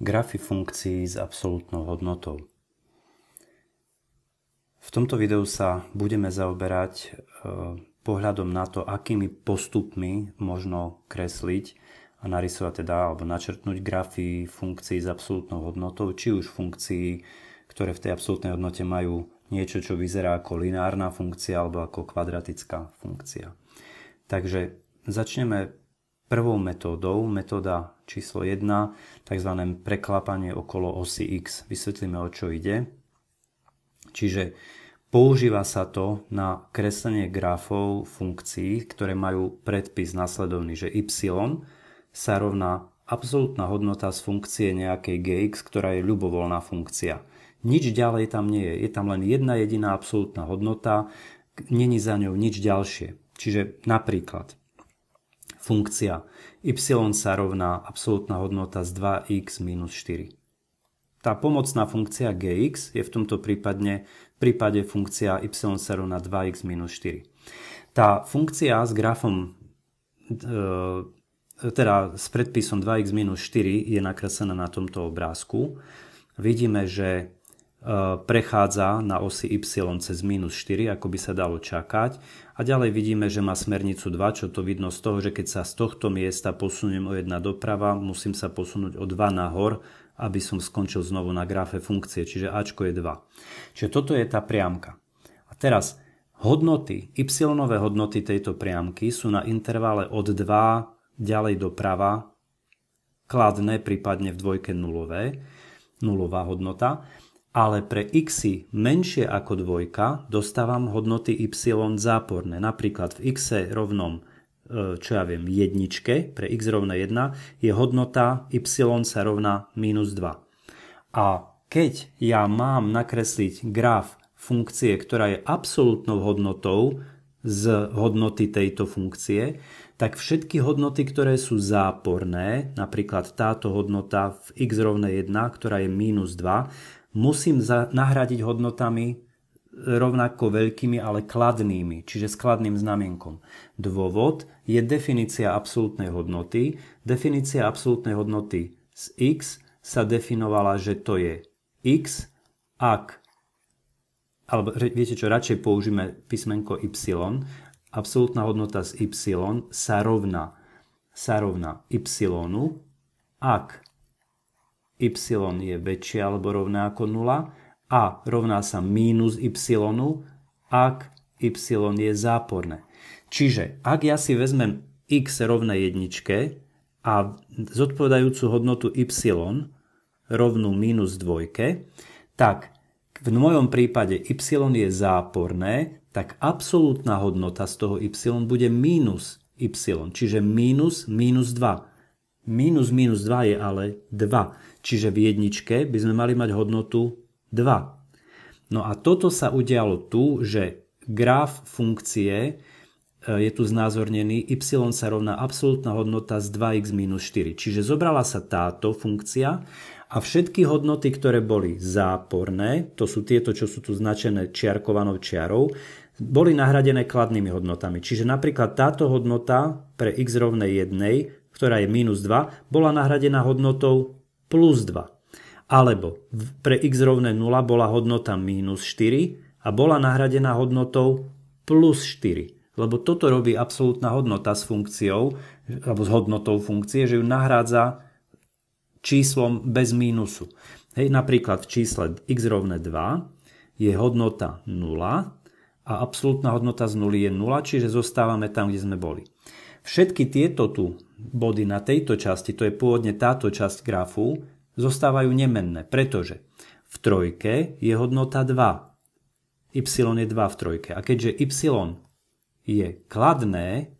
grafy funkcií s absolútnou hodnotou. V tomto videu sa budeme zaoberať e, pohľadom na to, akými postupmi možno kresliť a narysovať teda, alebo načrtnúť grafy funkcií s absolútnou hodnotou, či už funkcií, ktoré v tej absolútnej hodnote majú niečo, čo vyzerá ako lineárna funkcia alebo ako kvadratická funkcia. Takže začneme Prvou metódou, metóda číslo 1, tzv. preklapanie okolo osy X. Vysvetlíme, o čo ide. Čiže používa sa to na kreslenie grafov funkcií, ktoré majú predpis nasledovný, že y sa rovná absolútna hodnota z funkcie nejakej gx, ktorá je ľubovoľná funkcia. Nič ďalej tam nie je. Je tam len jedna jediná absolútna hodnota, není za ňou nič ďalšie. Čiže napríklad Funkcia y sa rovná absolútna hodnota z 2x minus 4. Tá pomocná funkcia gx je v tomto prípadne v prípade funkcia y sa rovná 2x minus 4. Tá funkcia s grafom, e, e, teda s predpisom 2x minus 4 je nakreslená na tomto obrázku. Vidíme, že E, prechádza na osi y cez minus 4, ako by sa dalo čakať. A ďalej vidíme, že má smernicu 2, čo to vidno z toho, že keď sa z tohto miesta posuniem o 1 doprava, musím sa posunúť o 2 nahor, aby som skončil znovu na grafe funkcie, čiže ačko je 2. Čiže toto je tá priamka. A teraz hodnoty, y hodnoty tejto priamky sú na intervale od 2 ďalej doprava, kladné, prípadne v dvojke nulové, nulová hodnota ale pre x menšie ako dvojka dostávam hodnoty y záporné. Napríklad v x rovnom e, čo ja viem, jedničke, pre x rovná 1, je hodnota y sa rovná minus 2. A keď ja mám nakresliť graf funkcie, ktorá je absolútnou hodnotou z hodnoty tejto funkcie, tak všetky hodnoty, ktoré sú záporné, napríklad táto hodnota v x rovné 1, ktorá je minus 2, musím nahradiť hodnotami e, rovnako veľkými, ale kladnými, čiže s kladným znamienkom. Dôvod je definícia absolútnej hodnoty. Definícia absolútnej hodnoty z x sa definovala, že to je x, ak, alebo viete čo, radšej použijeme písmenko y, absolútna hodnota z y sa rovná, sa rovná y, ak y je väčšia alebo rovná ako 0 a rovná sa mínus y, ak y je záporné. Čiže ak ja si vezmem x rovné jedničke a zodpovedajúcu hodnotu y rovnú mínus dvojke, tak v mojom prípade y je záporné, tak absolútna hodnota z toho y bude mínus y, čiže mínus mínus 2. Mínus mínus 2 je ale 2. Čiže v jedničke by sme mali mať hodnotu 2. No a toto sa udialo tu, že graf funkcie e, je tu znázornený, y sa rovná absolútna hodnota z 2x minus 4. Čiže zobrala sa táto funkcia a všetky hodnoty, ktoré boli záporné, to sú tieto, čo sú tu značené čiarkovanou čiarou, boli nahradené kladnými hodnotami. Čiže napríklad táto hodnota pre x rovnej 1, ktorá je minus 2, bola nahradená hodnotou plus 2. Alebo pre x rovné 0 bola hodnota minus 4 a bola nahradená hodnotou plus 4. Lebo toto robí absolútna hodnota s funkciou, alebo s hodnotou funkcie, že ju nahrádza číslom bez mínusu. Hej, napríklad v čísle x rovné 2 je hodnota 0 a absolútna hodnota z 0 je 0, čiže zostávame tam, kde sme boli. Všetky tieto tu body na tejto časti, to je pôvodne táto časť grafu, zostávajú nemenné, pretože v trojke je hodnota 2. y je 2 v trojke. A keďže y je kladné,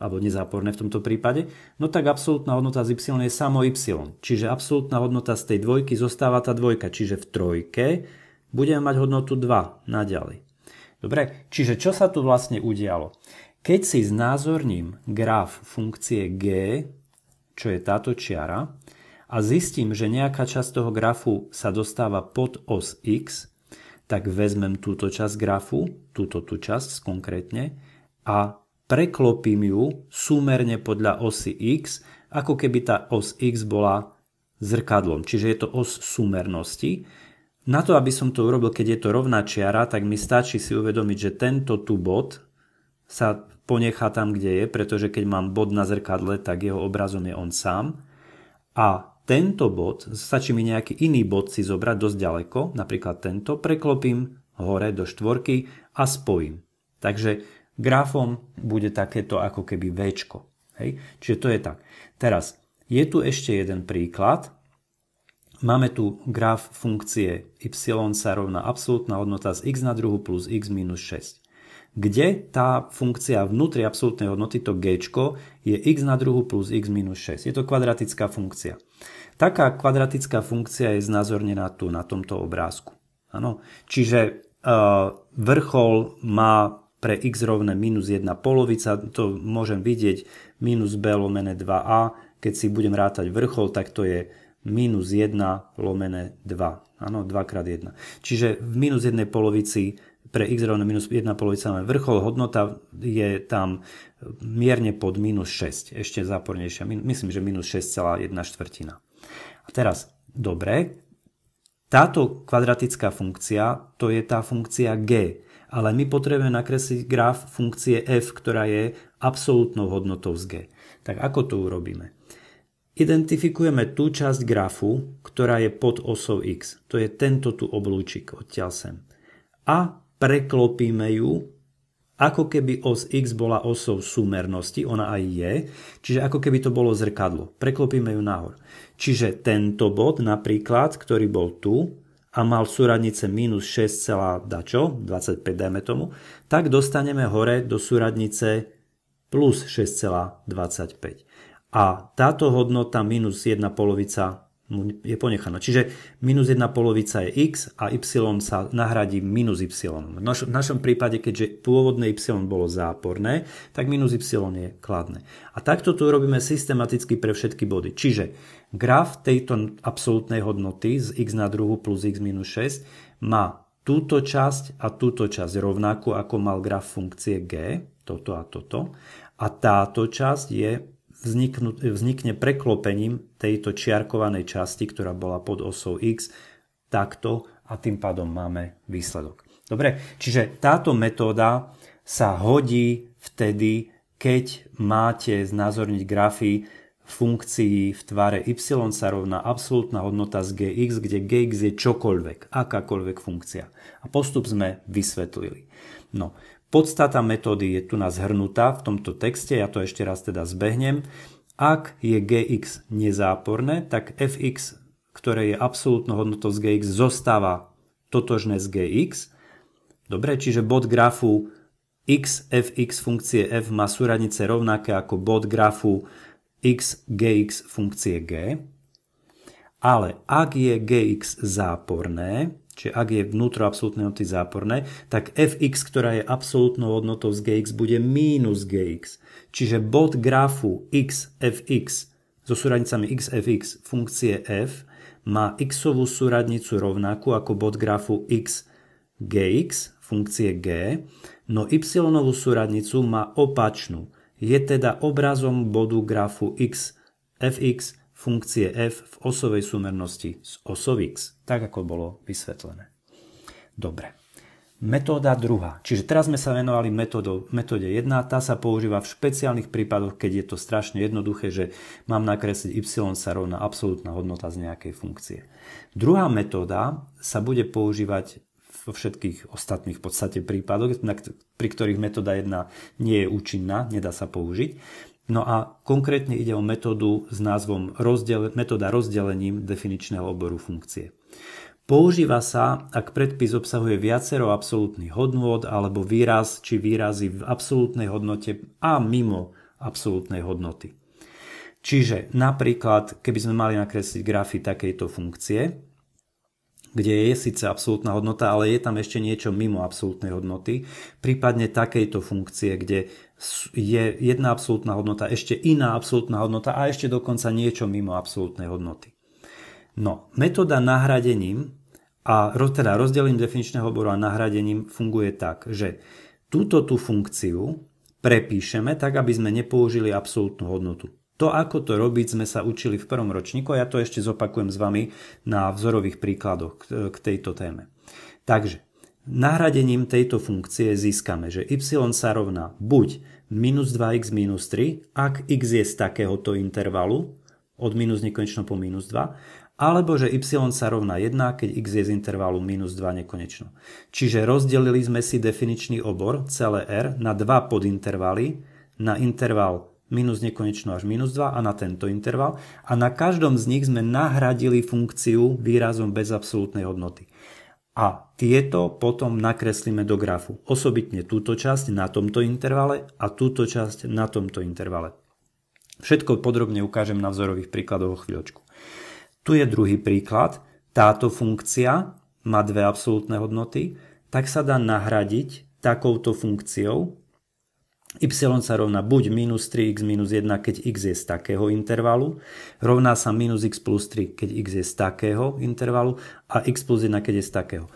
alebo nezáporné v tomto prípade, no tak absolútna hodnota z y je samo y. Čiže absolútna hodnota z tej dvojky zostáva tá dvojka. Čiže v trojke budeme mať hodnotu 2 naďalej. Dobre, čiže čo sa tu vlastne udialo? Keď si znázorním graf funkcie g, čo je táto čiara, a zistím, že nejaká časť toho grafu sa dostáva pod os x, tak vezmem túto časť grafu, túto tú časť konkrétne, a preklopím ju súmerne podľa osy x, ako keby tá os x bola zrkadlom, čiže je to os súmernosti. Na to, aby som to urobil, keď je to rovná čiara, tak mi stačí si uvedomiť, že tento tu bod sa ponechá tam, kde je, pretože keď mám bod na zrkadle, tak jeho obrazom je on sám. A tento bod, stačí mi nejaký iný bod si zobrať dosť ďaleko, napríklad tento, preklopím hore do štvorky a spojím. Takže grafom bude takéto ako keby V. Hej? Čiže to je tak. Teraz, je tu ešte jeden príklad. Máme tu graf funkcie y sa rovná absolútna hodnota z x na druhu plus x minus 6 kde tá funkcia vnútri absolútnej hodnoty, to g, je x na druhu plus x minus 6. Je to kvadratická funkcia. Taká kvadratická funkcia je znázornená tu na tomto obrázku. Ano? Čiže uh, vrchol má pre x rovné minus 1 polovica, to môžem vidieť minus b lomene 2a, keď si budem rátať vrchol, tak to je minus 1 lomene 2. Áno, 2 krát 1. Čiže v minus 1 polovici pre x rovné minus 1 polovica máme vrchol, hodnota je tam mierne pod minus 6, ešte zápornejšia, myslím, že minus 6,1 štvrtina. A teraz, dobre, táto kvadratická funkcia, to je tá funkcia g, ale my potrebujeme nakresliť graf funkcie f, ktorá je absolútnou hodnotou z g. Tak ako to urobíme? Identifikujeme tú časť grafu, ktorá je pod osou x. To je tento tu oblúčik odtiaľ sem. A preklopíme ju, ako keby os x bola osou súmernosti, ona aj je, čiže ako keby to bolo zrkadlo. Preklopíme ju nahor. Čiže tento bod napríklad, ktorý bol tu a mal súradnice minus 6, dačo, 25 dajme tomu, tak dostaneme hore do súradnice plus 6,25. A táto hodnota minus 1 polovica je ponechaná. Čiže minus jedna polovica je x a y sa nahradí minus y. V, našom prípade, keďže pôvodné y bolo záporné, tak minus y je kladné. A takto tu robíme systematicky pre všetky body. Čiže graf tejto absolútnej hodnoty z x na druhu plus x minus 6 má túto časť a túto časť rovnakú ako mal graf funkcie g, toto a toto. A táto časť je vzniknú, vznikne preklopením tejto čiarkovanej časti, ktorá bola pod osou x, takto a tým pádom máme výsledok. Dobre, čiže táto metóda sa hodí vtedy, keď máte znázorniť grafy funkcii v tvare y sa rovná absolútna hodnota z gx, kde gx je čokoľvek, akákoľvek funkcia. A postup sme vysvetlili. No, podstata metódy je tu nás zhrnutá v tomto texte, ja to ešte raz teda zbehnem. Ak je gx nezáporné, tak fx, ktoré je absolútna hodnotou z gx, zostáva totožné z gx. Dobre, čiže bod grafu x fx funkcie f má súradnice rovnaké ako bod grafu x gx funkcie g, ale ak je gx záporné, čiže ak je vnútro absolútnej hodnoty záporné, tak fx, ktorá je absolútnou hodnotou z gx, bude mínus gx. Čiže bod grafu x fx so súradnicami x fx funkcie f má xovú súradnicu rovnakú ako bod grafu x gx funkcie g, no y súradnicu má opačnú je teda obrazom bodu grafu x fx funkcie f v osovej sumernosti z osov x, tak ako bolo vysvetlené. Dobre. Metóda druhá. Čiže teraz sme sa venovali metódo, metóde 1. Tá sa používa v špeciálnych prípadoch, keď je to strašne jednoduché, že mám nakresliť y sa rovná absolútna hodnota z nejakej funkcie. Druhá metóda sa bude používať vo všetkých ostatných v podstate prípadoch, pri ktorých metóda 1 nie je účinná, nedá sa použiť. No a konkrétne ide o metódu s názvom rozdele, metóda rozdelením definičného oboru funkcie. Používa sa, ak predpis obsahuje viacero absolútnych hodnôt alebo výraz či výrazy v absolútnej hodnote a mimo absolútnej hodnoty. Čiže napríklad, keby sme mali nakresliť grafy takejto funkcie, kde je síce absolútna hodnota, ale je tam ešte niečo mimo absolútnej hodnoty, prípadne takejto funkcie, kde je jedna absolútna hodnota, ešte iná absolútna hodnota a ešte dokonca niečo mimo absolútnej hodnoty. No, metóda nahradením a teda rozdelím definičného oboru a nahradením funguje tak, že túto tú funkciu prepíšeme tak, aby sme nepoužili absolútnu hodnotu. To, ako to robiť, sme sa učili v prvom ročníku a ja to ešte zopakujem s vami na vzorových príkladoch k tejto téme. Takže, nahradením tejto funkcie získame, že y sa rovná buď minus 2x minus 3, ak x je z takéhoto intervalu, od minus nekonečno po minus 2, alebo že y sa rovná 1, keď x je z intervalu minus 2 nekonečno. Čiže rozdelili sme si definičný obor celé R na dva podintervaly, na interval minus nekonečno až minus 2 a na tento interval. A na každom z nich sme nahradili funkciu výrazom bez absolútnej hodnoty. A tieto potom nakreslíme do grafu. Osobitne túto časť na tomto intervale a túto časť na tomto intervale. Všetko podrobne ukážem na vzorových príkladoch o chvíľočku. Tu je druhý príklad. Táto funkcia má dve absolútne hodnoty, tak sa dá nahradiť takouto funkciou, y sa rovná buď minus 3x minus 1, keď x je z takého intervalu, rovná sa minus x plus 3, keď x je z takého intervalu a x plus 1, keď je z takého.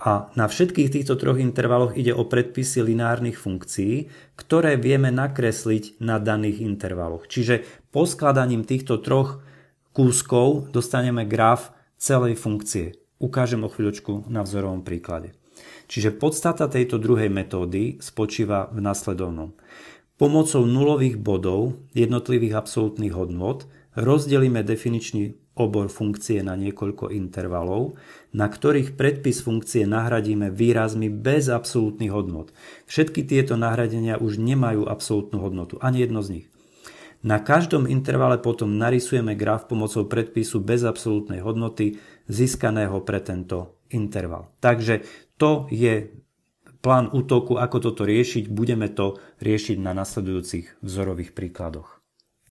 A na všetkých týchto troch intervaloch ide o predpisy lineárnych funkcií, ktoré vieme nakresliť na daných intervaloch. Čiže poskladaním týchto troch kúskov dostaneme graf celej funkcie. Ukážem o chvíľočku na vzorovom príklade. Čiže podstata tejto druhej metódy spočíva v nasledovnom. Pomocou nulových bodov jednotlivých absolútnych hodnot rozdelíme definičný obor funkcie na niekoľko intervalov, na ktorých predpis funkcie nahradíme výrazmi bez absolútnych hodnot. Všetky tieto nahradenia už nemajú absolútnu hodnotu, ani jedno z nich. Na každom intervale potom narysujeme graf pomocou predpisu bez absolútnej hodnoty získaného pre tento interval. Takže to je plán útoku, ako toto riešiť. Budeme to riešiť na nasledujúcich vzorových príkladoch.